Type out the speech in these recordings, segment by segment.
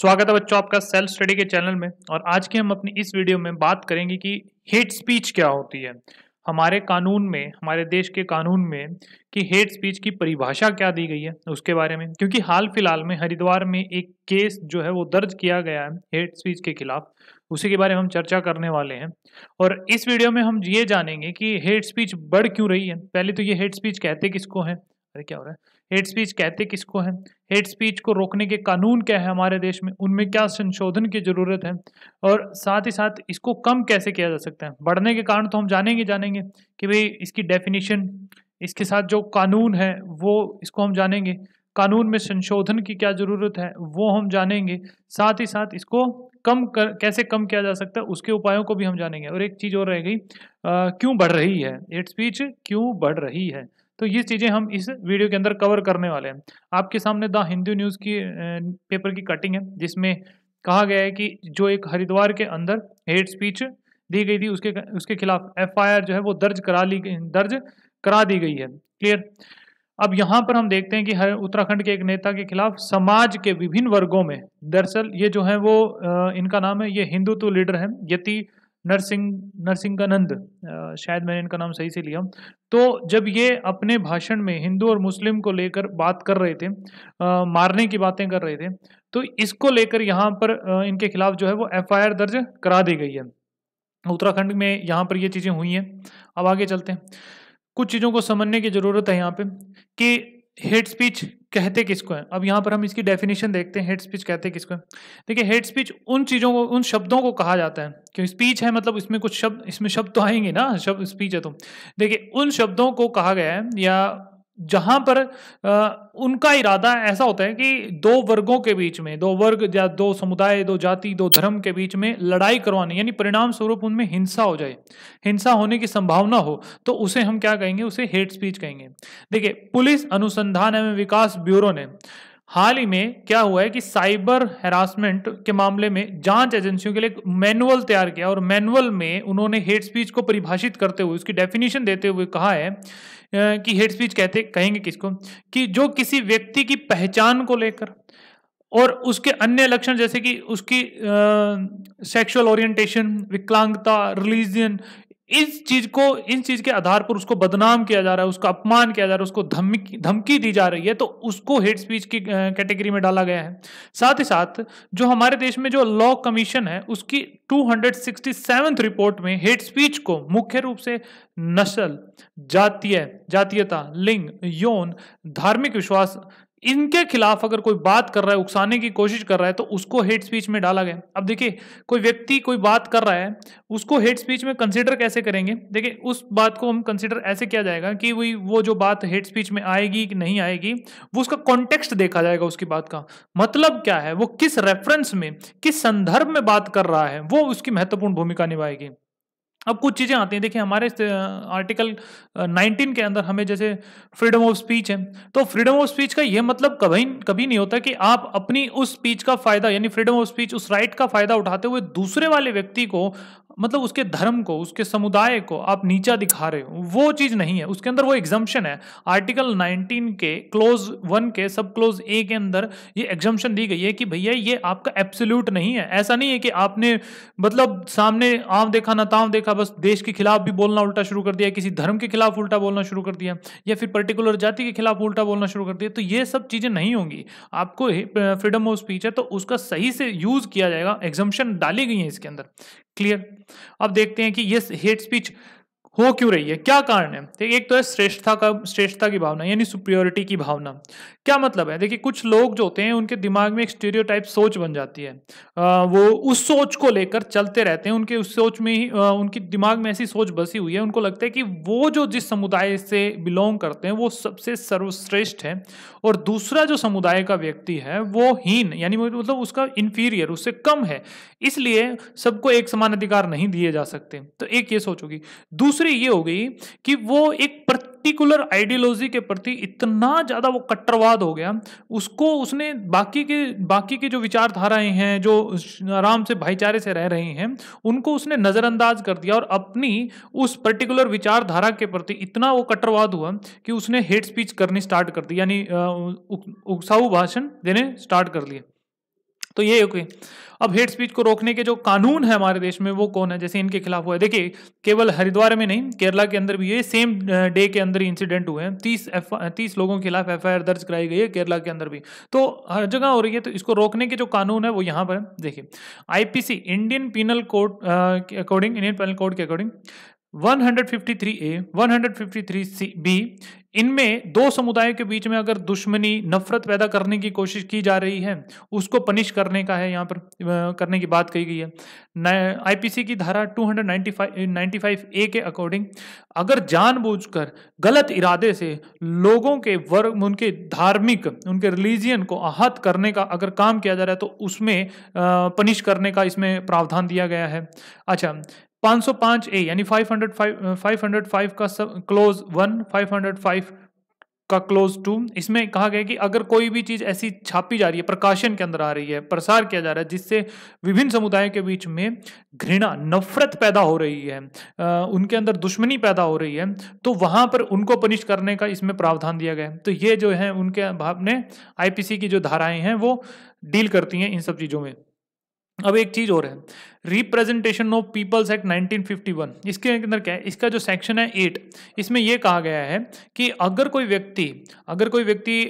स्वागत है बच्चों आपका सेल्फ स्टडी के चैनल में और आज के हम अपनी इस वीडियो में बात करेंगे कि हेट स्पीच क्या होती है हमारे कानून में हमारे देश के कानून में कि हेट स्पीच की परिभाषा क्या दी गई है उसके बारे में क्योंकि हाल फिलहाल में हरिद्वार में एक केस जो है वो दर्ज किया गया है हेट स्पीच के खिलाफ उसी के बारे में हम चर्चा करने वाले हैं और इस वीडियो में हम ये जानेंगे कि हेट स्पीच बढ़ क्यों रही है पहले तो ये हेट स्पीच कहते किसको हैं अरे क्या हो रहा है हेट स्पीच कहते किसको है हेट स्पीच को रोकने के कानून क्या है हमारे देश में उनमें क्या संशोधन की ज़रूरत है और साथ ही साथ इसको कम कैसे किया जा सकता है बढ़ने के कारण तो हम जानेंगे जानेंगे कि भाई इसकी डेफिनेशन इसके साथ जो कानून है वो इसको हम जानेंगे कानून में संशोधन की क्या ज़रूरत है वो हम जानेंगे साथ ही साथ इसको कम कर कैसे कम किया जा सकता है उसके उपायों को भी हम जानेंगे और एक चीज़ और रह गई क्यों बढ़ रही है हेट स्पीच क्यों बढ़ रही है तो ये चीज़ें हम इस वीडियो के अंदर कवर करने वाले हैं आपके सामने द हिंदू न्यूज़ की पेपर की कटिंग है जिसमें कहा गया है कि जो एक हरिद्वार के अंदर हेट स्पीच दी गई थी उसके उसके खिलाफ एफआईआर जो है वो दर्ज करा ली दर्ज करा दी गई है क्लियर अब यहाँ पर हम देखते हैं कि हर उत्तराखंड के एक नेता के खिलाफ समाज के विभिन्न वर्गों में दरअसल ये जो है वो इनका नाम है ये हिंदुत्व लीडर है यति नरसिंह नरसिंहानंद शायद मैंने इनका नाम सही से लिया तो जब ये अपने भाषण में हिंदू और मुस्लिम को लेकर बात कर रहे थे आ, मारने की बातें कर रहे थे तो इसको लेकर यहाँ पर आ, इनके खिलाफ जो है वो एफआईआर दर्ज करा दी गई है उत्तराखंड में यहाँ पर ये चीज़ें हुई हैं अब आगे चलते हैं कुछ चीज़ों को समझने की ज़रूरत है यहाँ पे कि हेट स्पीच कहते किसको है अब यहाँ पर हम इसकी डेफिनेशन देखते हैं हेड स्पीच कहते किसको है देखिए हेड स्पीच उन चीज़ों को उन शब्दों को कहा जाता है क्योंकि स्पीच है मतलब इसमें कुछ शब्द इसमें शब्द तो आएंगे ना शब्द स्पीच है तो देखिए उन शब्दों को कहा गया है या जहां पर आ, उनका इरादा ऐसा होता है कि दो वर्गों के बीच में दो वर्ग या दो समुदाय दो जाति दो धर्म के बीच में लड़ाई करवानी यानी परिणाम स्वरूप उनमें हिंसा हो जाए हिंसा होने की संभावना हो तो उसे हम क्या कहेंगे उसे हेट स्पीच कहेंगे देखिए पुलिस अनुसंधान एवं विकास ब्यूरो ने हाल ही में क्या हुआ है कि साइबर हेरासमेंट के मामले में जांच एजेंसियों के लिए एक मैनुअल तैयार किया और मैनुअल में उन्होंने हेट स्पीच को परिभाषित करते हुए उसकी डेफिनेशन देते हुए कहा है कि हेट स्पीच कहते कहेंगे किसको कि जो किसी व्यक्ति की पहचान को लेकर और उसके अन्य लक्षण जैसे कि उसकी सेक्सुअल ओरिएंटेशन विकलांगता रिलीजन इस चीज को इन चीज के आधार पर उसको बदनाम किया जा रहा है उसका अपमान किया जा रहा है उसको धमकी धमकी दी जा रही है तो उसको हेट स्पीच की कैटेगरी में डाला गया है साथ ही साथ जो हमारे देश में जो लॉ कमीशन है उसकी टू रिपोर्ट में हेट स्पीच को मुख्य रूप से नस्ल जातीय जातीयता लिंग यौन धार्मिक विश्वास इनके खिलाफ अगर कोई बात कर रहा है उकसाने की कोशिश कर रहा है तो उसको हेट स्पीच में डाला गया अब देखिए कोई व्यक्ति कोई बात कर रहा है उसको हेट स्पीच में कंसिडर कैसे करेंगे देखिए उस बात को हम कंसिडर ऐसे किया जाएगा कि वही वो जो बात हेट स्पीच में आएगी कि नहीं आएगी वो उसका कॉन्टेक्स्ट देखा जाएगा उसकी बात का मतलब क्या है वो किस रेफरेंस में किस संदर्भ में बात कर रहा है वो उसकी महत्वपूर्ण भूमिका निभाएगी अब कुछ चीज़ें आती हैं देखिए हमारे आर्टिकल 19 के अंदर हमें जैसे फ्रीडम ऑफ स्पीच है तो फ्रीडम ऑफ स्पीच का यह मतलब कभी कभी नहीं होता कि आप अपनी उस स्पीच का फायदा यानी फ्रीडम ऑफ स्पीच उस राइट का फायदा उठाते हुए दूसरे वाले व्यक्ति को मतलब उसके धर्म को उसके समुदाय को आप नीचा दिखा रहे हो वो चीज़ नहीं है उसके अंदर वो एग्जम्पन है आर्टिकल 19 के क्लोज वन के सब क्लोज ए के अंदर ये एग्जम्पन दी गई है कि भैया ये आपका एब्सोल्यूट नहीं है ऐसा नहीं है कि आपने मतलब सामने आँव देखा ना ताँव देखा बस देश के खिलाफ भी बोलना उल्टा शुरू कर दिया किसी धर्म के खिलाफ उल्टा बोलना शुरू कर दिया या फिर पर्टिकुलर जाति के खिलाफ उल्टा बोलना शुरू कर दिया तो ये सब चीज़ें नहीं होंगी आपको फ्रीडम ऑफ स्पीच है तो उसका सही से यूज़ किया जाएगा एग्जम्पन डाली गई है इसके अंदर क्लियर अब देखते हैं कि ये हेट स्पीच हो क्यों रही है क्या कारण है देखिए एक तो है श्रेष्ठता का श्रेष्ठता की भावना यानी सुप्रियोरिटी की भावना क्या मतलब है देखिए कुछ लोग जो होते हैं उनके दिमाग में एक स्टीरियोटाइप सोच बन जाती है आ, वो उस सोच को लेकर चलते रहते हैं उनके उस सोच में ही आ, उनकी दिमाग में ऐसी सोच बसी हुई है उनको लगता है कि वो जो जिस समुदाय से बिलोंग करते हैं वो सबसे सर्वश्रेष्ठ है और दूसरा जो समुदाय का व्यक्ति है वो हीन यानी मतलब उसका इन्फीरियर उससे कम है इसलिए सबको एक समान अधिकार नहीं दिए जा सकते तो एक ये सोच होगी दूसरी दूसरी ये हो गई कि वो एक पर्टिकुलर आइडियोलॉजी के प्रति इतना ज़्यादा वो कट्टरवाद हो गया उसको उसने बाकी के बाकी के जो विचारधाराएं हैं जो आराम से भाईचारे से रह रहे हैं उनको उसने नज़रअंदाज कर दिया और अपनी उस पर्टिकुलर विचारधारा के प्रति इतना वो कट्टरवाद हुआ कि उसने हेट स्पीच करनी स्टार्ट कर दी यानी उकसाऊ भाषण देने स्टार्ट कर लिया तो ये ओके अब हेट स्पीच को रोकने के जो कानून है हमारे देश में वो कौन है जैसे इनके खिलाफ हुआ है देखिए केवल हरिद्वार में नहीं केरला के अंदर भी ये सेम डे के अंदर इंसिडेंट हुए हैं तीस एफ तीस लोगों के खिलाफ एफआईआर दर्ज कराई गई है केरला के अंदर भी तो हर जगह हो रही है तो इसको रोकने के जो कानून है वो यहाँ पर देखिए I Indian penal code according Indian penal code के अकॉर्डिंग ए सी बी इनमें दो समुदायों के बीच में अगर दुश्मनी नफरत पैदा करने की कोशिश की जा रही है उसको पनिश करने का है यहाँ पर करने की बात कही गई है आईपीसी की धारा 295 ए के अकॉर्डिंग अगर जानबूझकर गलत इरादे से लोगों के वर्ग उनके धार्मिक उनके रिलीजियन को आहत करने का अगर काम किया जा रहा है तो उसमें पनिश करने का इसमें प्रावधान दिया गया है अच्छा 505 ए यानी 505 505 का सब क्लोज वन 505 का क्लोज टू इसमें कहा गया कि अगर कोई भी चीज़ ऐसी छापी जा रही है प्रकाशन के अंदर आ रही है प्रसार किया जा रहा है जिससे विभिन्न समुदायों के बीच में घृणा नफरत पैदा हो रही है उनके अंदर दुश्मनी पैदा हो रही है तो वहाँ पर उनको पनिश करने का इसमें प्रावधान दिया गया है तो ये जो है उनके भाव ने आईपीसी की जो धाराएं हैं वो डील करती हैं इन सब चीज़ों में अब एक चीज और है रिप्रेजेंटेशन ऑफ पीपल्स एक्ट 1951 इसके अंदर क्या है इसका जो सेक्शन है एट इसमें यह कहा गया है कि अगर कोई व्यक्ति अगर कोई व्यक्ति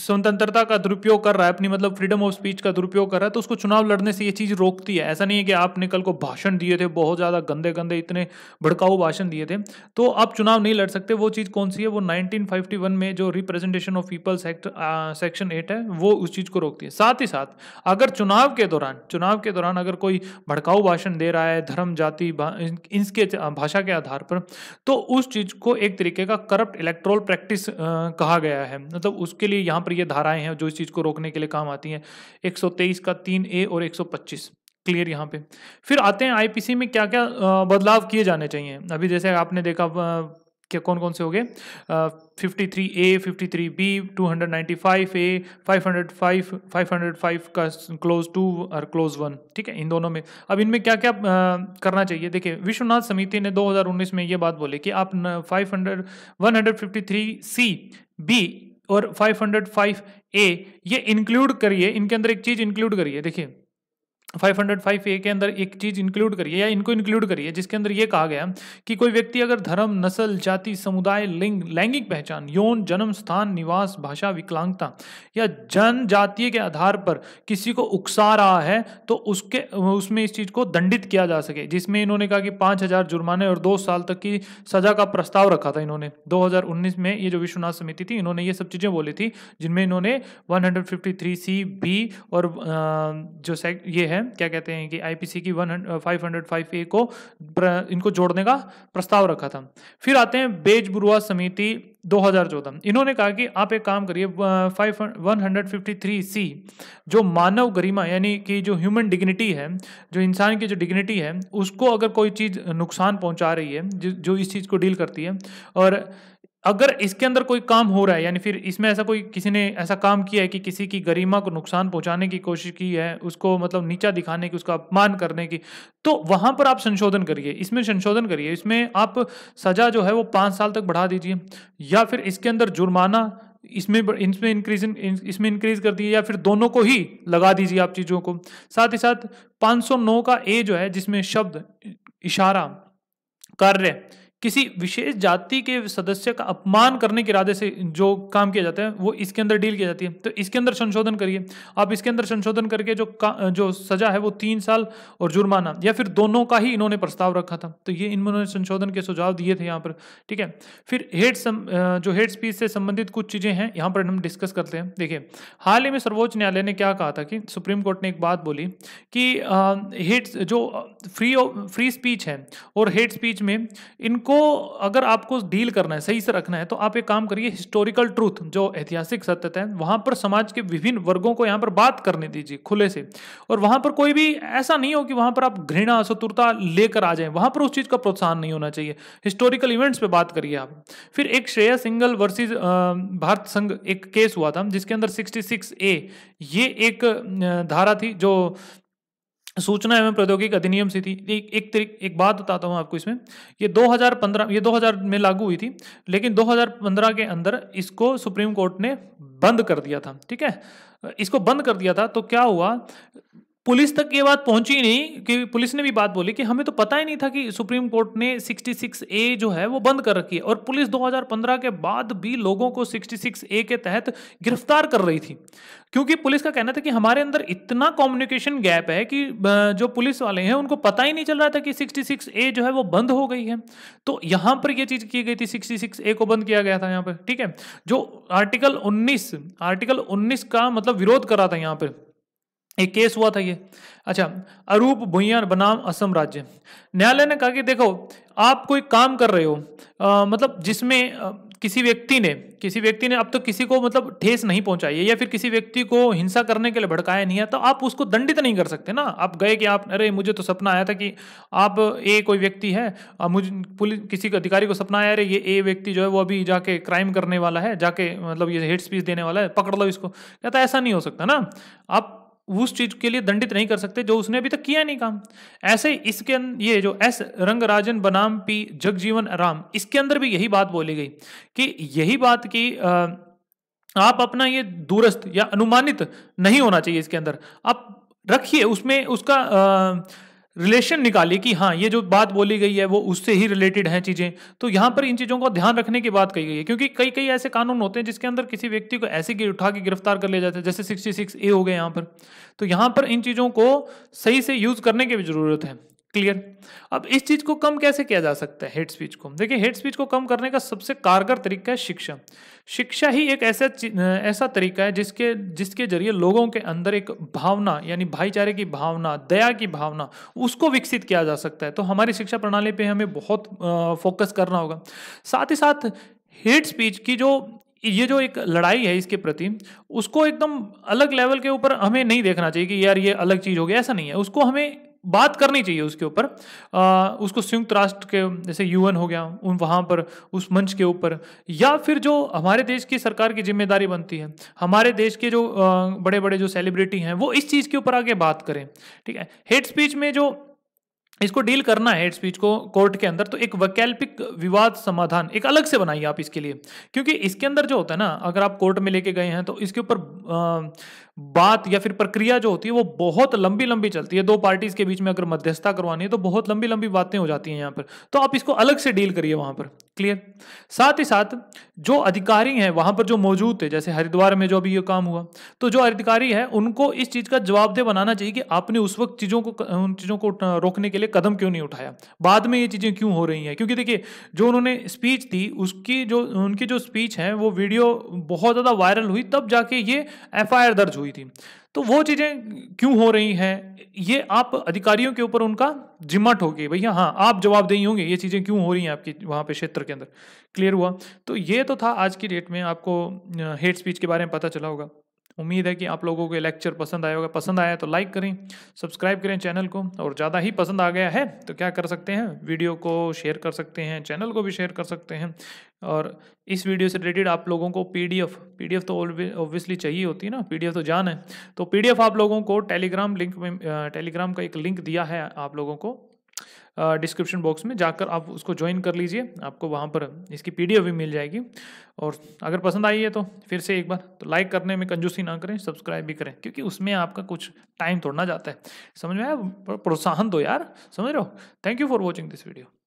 स्वतंत्रता का दुरुपयोग कर रहा है अपनी मतलब फ्रीडम ऑफ स्पीच का दुरुपयोग कर रहा है तो उसको चुनाव लड़ने से ये चीज़ रोकती है ऐसा नहीं है कि आपने कल को भाषण दिए थे बहुत ज़्यादा गंदे गंदे इतने भड़काऊ भाषण दिए थे तो आप चुनाव नहीं लड़ सकते वो चीज़ कौन सी है वो 1951 में जो representation of people's act section eight है वो उस चीज़ को रोकती है साथ ही साथ अगर चुनाव के दौरान चुनाव के दौरान अगर कोई भड़काऊ भाषण दे रहा है धर्म जाति इसके भाषा के आधार पर तो उस चीज़ को एक तरीके का करप्ट इलेक्ट्रोल प्रैक्टिस कहा गया है मतलब उसके लिए यहाँ पर ये धाराएं हैं जो इस चीज़ को रोकने के लिए काम आती हैं 123 का तीन ए और 125 क्लियर यहाँ पे फिर आते हैं आईपीसी में क्या क्या बदलाव किए जाने चाहिए अभी जैसे आपने देखा क्या कौन कौन से हो गए fifty three A fifty three B two hundred ninety five A five hundred five five hundred five का क्लोज टू और क्लोज वन ठीक है इन दोनों में अब इनमें क्या क्या आ, करना चाहिए देखिए विश्वनाथ समिति ने 2019 में ये बात बोली कि आप फाइव हंड्रेड सी बी और 505 ए ये इंक्लूड करिए इनके अंदर एक चीज इंक्लूड करिए देखिए 505 ए के अंदर एक चीज इंक्लूड करिए या इनको इंक्लूड करिए जिसके अंदर यह कहा गया कि कोई व्यक्ति अगर धर्म नस्ल जाति समुदाय लिंग लैंगिक पहचान यौन जन्म स्थान निवास भाषा विकलांगता या जनजातीय के आधार पर किसी को उकसा रहा है तो उसके उसमें इस चीज को दंडित किया जा सके जिसमें इन्होंने कहा कि पाँच हजार जुर्माने और दो साल तक की सजा का प्रस्ताव रखा था इन्होंने दो में ये जो विश्वनाथ समिति थी इन्होंने ये सब चीजें बोली थी जिनमें इन्होंने वन सी बी और जो ये है हैं क्या कहते हैं कि आईपीसी की वन हंड्रेड ए को इनको जोड़ने का प्रस्ताव रखा था फिर आते हैं बेज बुरुआ समिति 2014 इन्होंने कहा कि आप एक काम करिए five one hundred fifty three C जो मानव गरिमा यानी कि जो ह्यूमन डिग्निटी है जो इंसान की जो डिग्निटी है उसको अगर कोई चीज़ नुकसान पहुंचा रही है जो इस चीज़ को डील करती है और अगर इसके अंदर कोई काम हो रहा है यानी फिर इसमें ऐसा कोई किसी ने ऐसा काम किया है कि किसी की गरिमा को नुकसान पहुंचाने की कोशिश की है उसको मतलब नीचा दिखाने की उसका अपमान करने की तो वहां पर आप संशोधन करिए इसमें संशोधन करिए इसमें आप सजा जो है वो पाँच साल तक बढ़ा दीजिए या फिर इसके अंदर जुर्माना इसमें इसमें इंक्रीज इसमें इंक्रीज कर दिए या फिर दोनों को ही लगा दीजिए आप चीज़ों को साथ ही साथ पाँच का ए जो है जिसमें शब्द इशारा कार्य किसी विशेष जाति के सदस्य का अपमान करने के इरादे से जो काम किया जाता है वो इसके अंदर डील किया जाती है तो इसके अंदर संशोधन करिए आप इसके अंदर संशोधन करके जो जो सजा है वो तीन साल और जुर्माना या फिर दोनों का ही इन्होंने प्रस्ताव रखा था तो ये इन्होंने संशोधन के सुझाव दिए थे यहाँ पर ठीक है फिर हेड जो हेड स्पीच से संबंधित कुछ चीज़ें हैं यहाँ पर हम डिस्कस करते हैं देखिए हाल ही में सर्वोच्च न्यायालय ने क्या कहा था कि सुप्रीम कोर्ट ने एक बात बोली कि हेड जो फ्री फ्री स्पीच है और हेड स्पीच में इनको इसको अगर आपको डील करना है सही से रखना है तो आप एक काम करिए हिस्टोरिकल ट्रूथ जो ऐतिहासिक सत्यता है वहां पर समाज के विभिन्न वर्गों को यहाँ पर बात करने दीजिए खुले से और वहां पर कोई भी ऐसा नहीं हो कि वहां पर आप घृणा शत्रुता लेकर आ जाए वहां पर उस चीज का प्रोत्साहन नहीं होना चाहिए हिस्टोरिकल इवेंट्स पर बात करिए आप फिर एक श्रेया सिंगल वर्सिज भारत संघ एक केस हुआ था जिसके अंदर सिक्सटी ए ये एक धारा थी जो सूचना एवं प्रौद्योगिक अधिनियम से थी एक एक तरीक एक बात बताता हूँ आपको इसमें ये 2015 ये 2000 में लागू हुई थी लेकिन 2015 के अंदर इसको सुप्रीम कोर्ट ने बंद कर दिया था ठीक है इसको बंद कर दिया था तो क्या हुआ पुलिस तक ये बात पहुंची नहीं कि पुलिस ने भी बात बोली कि हमें तो पता ही नहीं था कि सुप्रीम कोर्ट ने 66 ए जो है वो बंद कर रखी है और पुलिस 2015 के बाद भी लोगों को 66 ए के तहत गिरफ्तार कर रही थी क्योंकि पुलिस का कहना था कि हमारे अंदर इतना कम्युनिकेशन गैप है कि जो पुलिस वाले हैं उनको पता ही नहीं चल रहा था कि सिक्सटी ए जो है वो बंद हो गई है तो यहाँ पर ये चीज़ की गई थी सिक्सटी ए को बंद किया गया था यहाँ पर ठीक है जो आर्टिकल उन्नीस आर्टिकल उन्नीस का मतलब विरोध करा था यहाँ पर एक केस हुआ था ये अच्छा अरूप भुइया बनाम असम राज्य न्यायालय ने कहा कि देखो आप कोई काम कर रहे हो आ, मतलब जिसमें किसी व्यक्ति ने किसी व्यक्ति ने अब तो किसी को मतलब ठेस नहीं पहुंचाई है या फिर किसी व्यक्ति को हिंसा करने के लिए भड़काया नहीं है तो आप उसको दंडित नहीं कर सकते ना आप गए कि आप अरे मुझे तो सपना आया था कि आप ए कोई व्यक्ति है मुझे पुलिस किसी अधिकारी को सपना आया अरे ये ए व्यक्ति जो है वो अभी जाके क्राइम करने वाला है जाके मतलब ये हेड स्पीच देने वाला है पकड़ लो इसको कहता ऐसा नहीं हो सकता ना आप उस चीज के लिए दंडित नहीं कर सकते जो उसने अभी तक किया नहीं काम ऐसे इसके अं-, ये जो एस रंगराजन बनाम पी जगजीवन राम इसके अंदर भी यही बात बोली गई कि यही बात की आप अपना ये दूरस्थ या अनुमानित नहीं होना चाहिए इसके अंदर आप रखिए उसमें उसका आ, रिलेशन निकाली कि हाँ ये जो बात बोली गई है वो उससे ही रिलेटेड हैं चीज़ें तो यहाँ पर इन चीज़ों को ध्यान रखने की बात कही गई है क्योंकि कई कई ऐसे कानून होते हैं जिसके अंदर किसी व्यक्ति को ऐसे गिर उठा के गिरफ्तार कर लिया जाता है जैसे सिक्सटी सिक्स ए हो गए यहाँ पर तो यहाँ पर इन चीज़ों को सही से यूज़ करने की भी ज़रूरत है क्लियर अब इस चीज़ को कम कैसे किया जा सकता है हेड स्पीच को देखिए हेड स्पीच को कम करने का सबसे कारगर तरीका है शिक्षा शिक्षा ही एक ऐसा ऐसा तरीका है जिसके जिसके जरिए लोगों के अंदर एक भावना यानी भाईचारे की भावना दया की भावना उसको विकसित किया जा सकता है तो हमारी शिक्षा प्रणाली पर हमें बहुत फोकस करना होगा साथ ही साथ हेड स्पीच की जो ये जो एक लड़ाई है इसके प्रति उसको एकदम अलग लेवल के ऊपर हमें नहीं देखना चाहिए कि यार ये अलग चीज़ हो गया ऐसा नहीं है उसको हमें बात करनी चाहिए उसके ऊपर उसको संयुक्त राष्ट्र के जैसे यूएन हो गया उन वहाँ पर उस मंच के ऊपर या फिर जो हमारे देश की सरकार की जिम्मेदारी बनती है हमारे देश के जो बड़े बड़े जो सेलिब्रिटी हैं वो इस चीज़ के ऊपर आगे बात करें ठीक है हेट स्पीच में जो इसको डील करना है हेड स्पीच को कोर्ट के अंदर तो एक वैकल्पिक विवाद समाधान एक अलग से बनाइए आप इसके लिए क्योंकि इसके अंदर जो होता है ना अगर आप कोर्ट में लेके गए हैं तो इसके ऊपर बात या फिर प्रक्रिया जो होती है वो बहुत लंबी लंबी चलती है दो पार्टीज के बीच में अगर मध्यस्थता करवानी है तो बहुत लंबी लंबी बातें हो जाती हैं यहाँ पर तो आप इसको अलग से डील करिए वहाँ पर क्लियर साथ ही साथ जो अधिकारी हैं वहाँ पर जो मौजूद थे जैसे हरिद्वार में जो अभी ये काम हुआ तो जो अधिकारी है उनको इस चीज़ का जवाबदेह बनाना चाहिए कि आपने उस वक्त चीज़ों को उन चीज़ों को रोकने के लिए कदम क्यों नहीं उठाया बाद में ये चीज़ें क्यों हो रही हैं क्योंकि देखिए जो उन्होंने स्पीच दी उसकी जो उनकी जो स्पीच है वो वीडियो बहुत ज़्यादा वायरल हुई तब जाके ये एफ दर्ज हुई थी तो वो चीज़ें क्यों हो रही हैं ये आप अधिकारियों के ऊपर उनका जिम्मा ठोके भैया हाँ आप जवाब दे होंगे ये चीज़ें क्यों हो रही हैं आपकी वहाँ पे क्षेत्र के अंदर क्लियर हुआ तो ये तो था आज की डेट में आपको हेट स्पीच के बारे में पता चला होगा उम्मीद है कि आप लोगों को लेक्चर पसंद आया होगा पसंद आया तो लाइक करें सब्सक्राइब करें चैनल को और ज़्यादा ही पसंद आ गया है तो क्या कर सकते हैं वीडियो को शेयर कर सकते हैं चैनल को भी शेयर कर सकते हैं और इस वीडियो से रिलेटेड आप लोगों को पीडीएफ पीडीएफ तो ऑब्वियसली चाहिए होती है ना पीडीएफ तो जान है तो पीडीएफ आप लोगों को टेलीग्राम लिंक में टेलीग्राम का एक लिंक दिया है आप लोगों को डिस्क्रिप्शन बॉक्स में जाकर आप उसको ज्वाइन कर लीजिए आपको वहाँ पर इसकी पीडीएफ भी मिल जाएगी और अगर पसंद आई है तो फिर से एक बार तो लाइक करने में कंजूसी ना करें सब्सक्राइब भी करें क्योंकि उसमें आपका कुछ टाइम तोड़ना जाता है समझ में आया प्रोत्साहन दो यार समझ रहे हो thank you for watching this video